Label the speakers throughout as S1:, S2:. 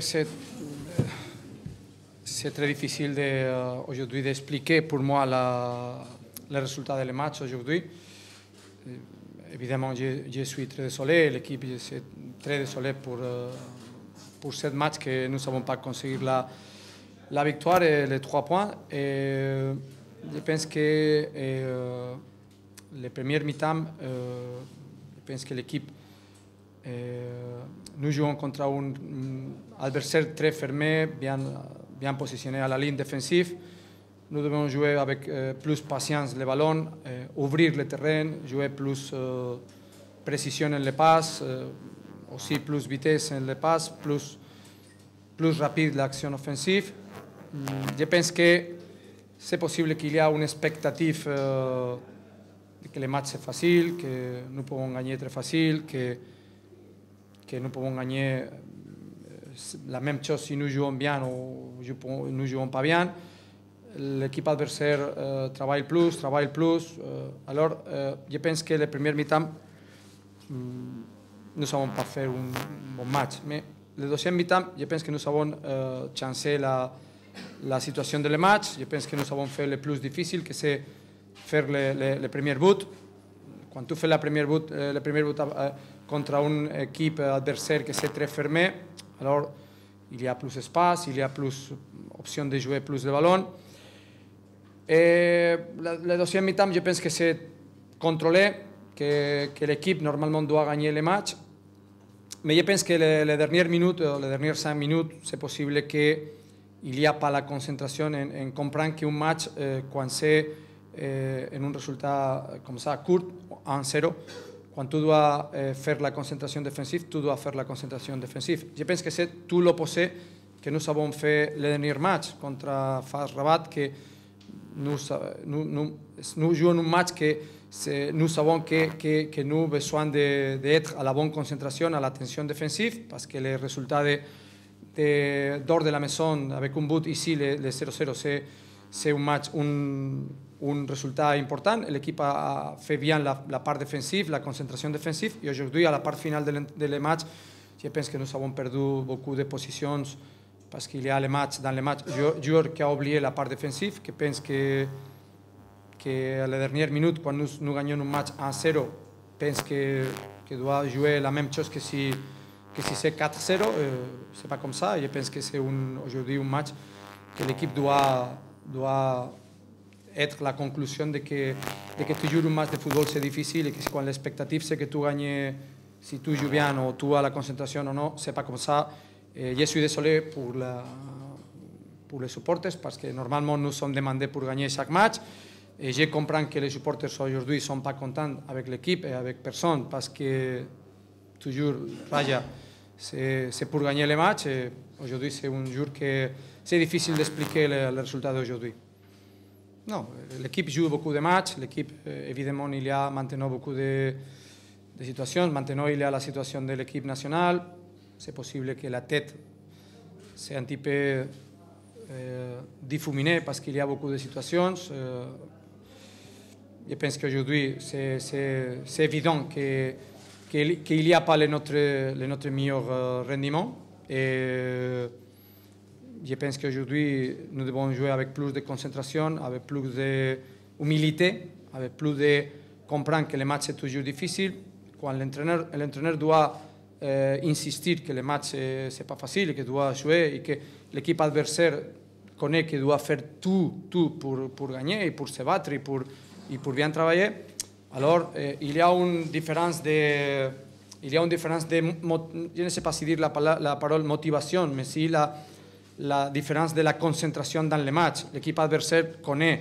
S1: c'est c'est très difficile de, aujourd'hui d'expliquer pour moi la, les résultats des matchs aujourd'hui. Évidemment, je, suis très désolé, l'équipe est très désolée pour, eh, pour ce match que nous n'avons pas conseguir la, la victoire et les trois points. Et eh, je pense que eh, les premières mi-temps, je pense que l'équipe... Euh, nous jouons contre un mm, adversaire très fermé, bien, bien positionné à la ligne défensive. Nous devons jouer avec plus euh, plus patience le ballon, euh, ouvrir le terrain, jouer plus de euh, précision en les passes, aussi plus vitesse en les passes, plus, plus rapide l'action offensive. Mm, je pense que c'est possible qu'il y a une expectative que le match est facile, que nous pouvons gagner très facile, que que nous pouvons gagner eh, la même chose si nous jouons bien ou nous jouons pas bien. L'équipe adversaire eh, travaille plus, travaille plus. Eh, alors, je pense que le premier mi-temps, mm, nous savons pas faire un bon match. Mais le deuxième mi-temps, je pense que nous avons chancé la, la situation de le match. Je pense que nous avons fait le plus difficile, que c'est faire le, premier but. Quand tu fais la première but, le premier but contra un equipo adversario que se treferme, entonces, hay más espacio, hay más a opción de jugar más de balón. Eh, la segunda mitad, yo pienso que se controlé, que, que el equipo normalmente doit ganar el match. Pero yo pienso que el dernier o el dernier 5 minutos, es posible que il haya la concentración en, en comprar que un match, eh, cuando se eh, en un resultado como sea, corto, 1-0, cuando tu dois eh, fer la concentración defensiva, tu dois fer la concentración defensiva. Yo pienso que tú lo posee, que no sabem fer l'Edenir match contra Fas Rabat, que no, no, no, un match que no sabem que, que, que no avem besoin a la atención a defensiva, porque el resultado de, de, de la Maison avec un but si le 0-0, c'est un match, un, un resultat important. L'equip ha fet bien la, la part defensiva, la concentració defensiva, i avui, a la part final de, de match, jo penso que no s'han perdut beaucoup de posicions perquè hi ha le match, dans le match, joueur que ha oblidat la part defensiva, que penso que, que a la dernier minut, quan no, nous guanyem un match a 0 penso que, que doit jugar la même chose que si, que si sé 4-0, eh, c'est pas com ça, i penso que c'est aujourd'hui un match que l'equip doit, doit être la conclusión de que, de que tu jugues un match de futbol c'est difícil et que quan l'expectativa c'est que tu gagnes si tu joues bien o tu a la concentración o no, c'est pas comme ça. Eh, je suis désolé pour, la, pour les supporters parce que normalement nous sommes demandés pour gagner chaque match. Et eh, je comprends que les supporters aujourd'hui ne sont pas contents avec l'équipe et avec personne parce que toujours, Raya, c'est pour gagner les matchs eh, et aujourd'hui c'est un jour que c'est difficile d'expliquer le, le résultat d'aujourd'hui. Non, l'équipe joue beaucoup de matchs, l'équipe, évidemment, eh, il y a maintenant beaucoup de, situations. Maintenant, il y a la situation de l'équipe nationale. C'est possible que la tête s'est un petit peu euh, diffuminée parce qu'il y a beaucoup de situations. Euh, je pense qu'aujourd'hui, c'est évident qu'il que, n'y a pas le notre, le notre meilleur euh, rendement. Et, je pense qu'aujourd'hui, nous devons jouer avec plus de concentration, avec plus d'humilité, avec plus de comprendre que le match est toujours difficile. Quand l'entraîneur doit euh, insister que le match n'est euh, pas facile, qu'il doit jouer et que l'équipe adversaire connaît qu'il doit faire tout, tout pour, pour, gagner et pour se battre et pour, pour bien travailler, alors euh, il y a une différence de... Il y a une différence de, je ne sais pas si dire la, la parole motivation, mais si la, la différence de la concentration dans les matchs. L'équipe adversaire connaît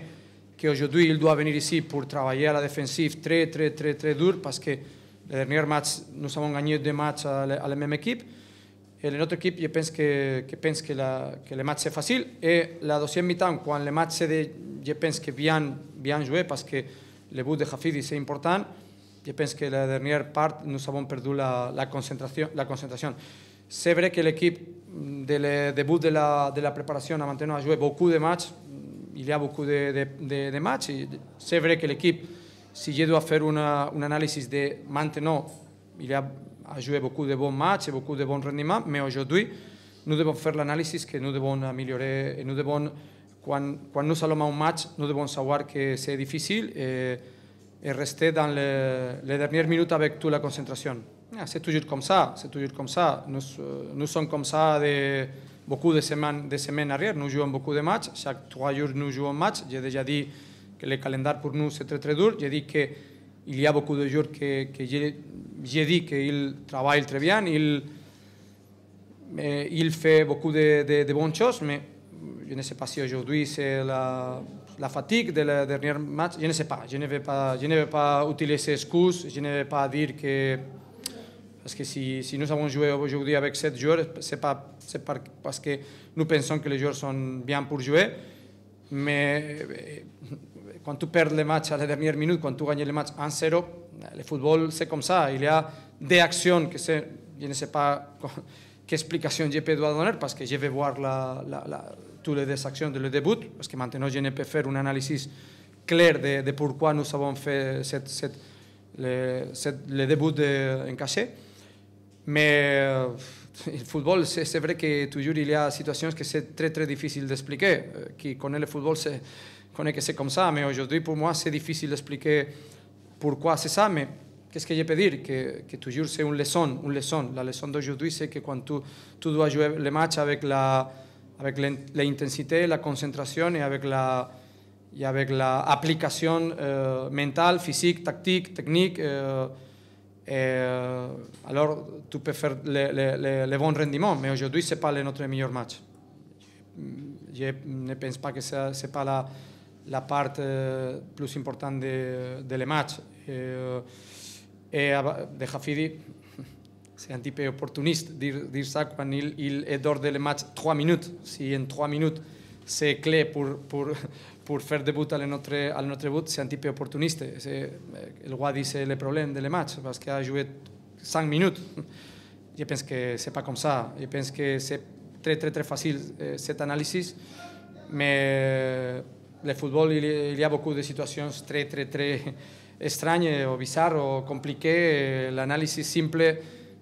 S1: e, qu'aujourd'hui, il doit venir ici pour travailler à la défensive très, très, très, très dur parce que les dernier match, nous avons gagné deux matchs à la, même équipe. Et l'autre équipe, je pense que, que pense que, que le match est facile. Et la deuxième mi-temps, quand le match est, je pense que bien, bien joué parce que le but de Hafidi, c'est important. Je pense que la dernière part, nous avons perdu la, la concentration. La concentration. C'est vrai que l'équipe de le debut de la, de la preparació a maintenant a jugar beaucoup de matchs. Mm, il y ha beaucoup de, de, de, de matchs. se vrai que l'equip, si je a fer una, un analyse de maintenant, il y a, ha joué beaucoup de bons matchs beaucoup de bons rendements, mais aujourd'hui, no devem fer l'analyse que no devem améliorer no devem, quan, quan no nous allons un match, no devem saber que és difícil, eh, et rester dans le, les dernières minutes avec toute la concentration. Ah, c'est toujours comme ça, c'est toujours comme ça. Nous, euh, nous, sommes comme ça de, beaucoup de semaines, de semaines arrière. Nous jouons beaucoup de matchs. Chaque trois jours, nous jouons un match. J'ai déjà dit que le calendrier pour nous, c'est très très dur. J'ai dit qu'il y a beaucoup de jours que, que j'ai dit il travaille très bien. Il, il fait beaucoup de, de, de bonnes choses, mais je ne sais pas si aujourd'hui c'est la la fatigue de la dernière match, je ne sais pas. Je ne vais pas, je ne vais pas utiliser je ne vais pas dire que... Parce que si, nous avons joué aujourd'hui avec 7 joueurs, c'est pas, c'est pas parce que nous pensons que les joueurs sont bien pour jouer. Mais eh, quand tu perds le match à la dernière minute, quand tu gagnes le match 1-0, le football, c'est comme ça. Il y a des actions que c'est, je ne sais pas què explicacions GP va donar, perquè que je vais voir la, la, la, toutes la actions de le début, parce que maintenant je ne fer un anàlisi clair de, de, què no sabem fait set, set, le, set, le, début de, en cachet. però el futbol, és c'est vrai que tu juri, hi ha situacions que és très très difícil d'explicar, Qui connaît le football connaît que c'est com ça, mais aujourd'hui pour moi c'est difficile d'expliquer pourquoi c'est ça. Qu'est-ce que je peux dire que, que toujours c'est une leçon, une leçon. La leçon d'aujourd'hui, c'est que quand tu, tu, dois jouer le match avec la avec l'intensité, la concentration et avec la et avec l'application eh, mentale, physique, tactique, technique. Eh, eh, alors, tu peux faire le, bon rendement. mais aujourd'hui, ce n'est pas notre meilleur match. Je ne pense pas que ce n'est pas la, la euh, plus importante de, de euh, de Hafidi, c'est un type opportuniste, dire, dire ça quand il, est hors de le match 3 minutes. Si en 3 minutes c'est clé pour, pour, pour faire début à notre, à notre but, c'est un type opportuniste. Le roi dit c'est le problème de le match parce qu'il a joué 5 minutes. Je pense que c'est pas comme ça. Je pense que c'est très très très facile cet analyse, mais le football, il y a beaucoup de situations très très très estrany eh, o bizarro o compliqué, eh, l'anàlisi simple,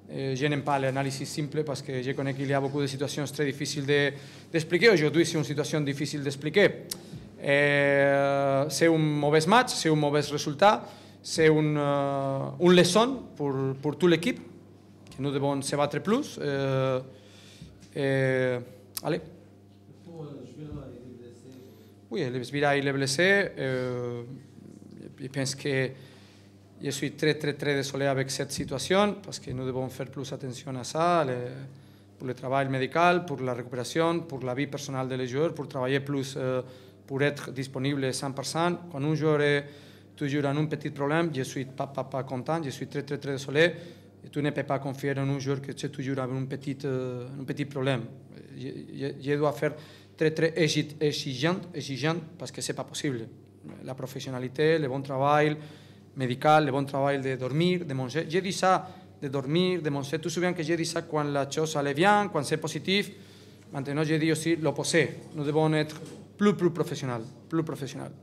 S1: eh, gent en parla, l'anàlisi simple, perquè jo conec que hi ha de situacions très difícils de, de, aujourd'hui és una situació difícil d'explicar. Eh, ser un moves match, ser un moves resultat, ser un, uh, un lesson per, per tu l'equip, que no deuen se batre plus. Eh, eh, ale Oui, les Vira i l'EBLC, eh, je pense que je suis très, très, très désolé avec cette situation parce que nous devons faire plus attention à ça, eh, pour le travail médical, pour la récupération, pour la vie personnelle des joueurs, pour travailler plus, eh, pour être disponible 100%. Quand un joueur est eh, toujours en un petit problème, je suis pas, content, je suis très, très, très désolé. Et tu ne peux pas confier à un joueur tu es toujours avec un petit, un petit problème. Je, dois faire très, très exigeant, exigeant parce que ce n'est pas possible. la professionalité, el bon travail medical, el bon travail de dormir, de manger. Jedisa de dormir, de manger. Tu te que Jedisa quand la chose va bien, quand c'est positif. maintenons lo dit aussi lo Nous devons être plus, plus professional, plus profesionales.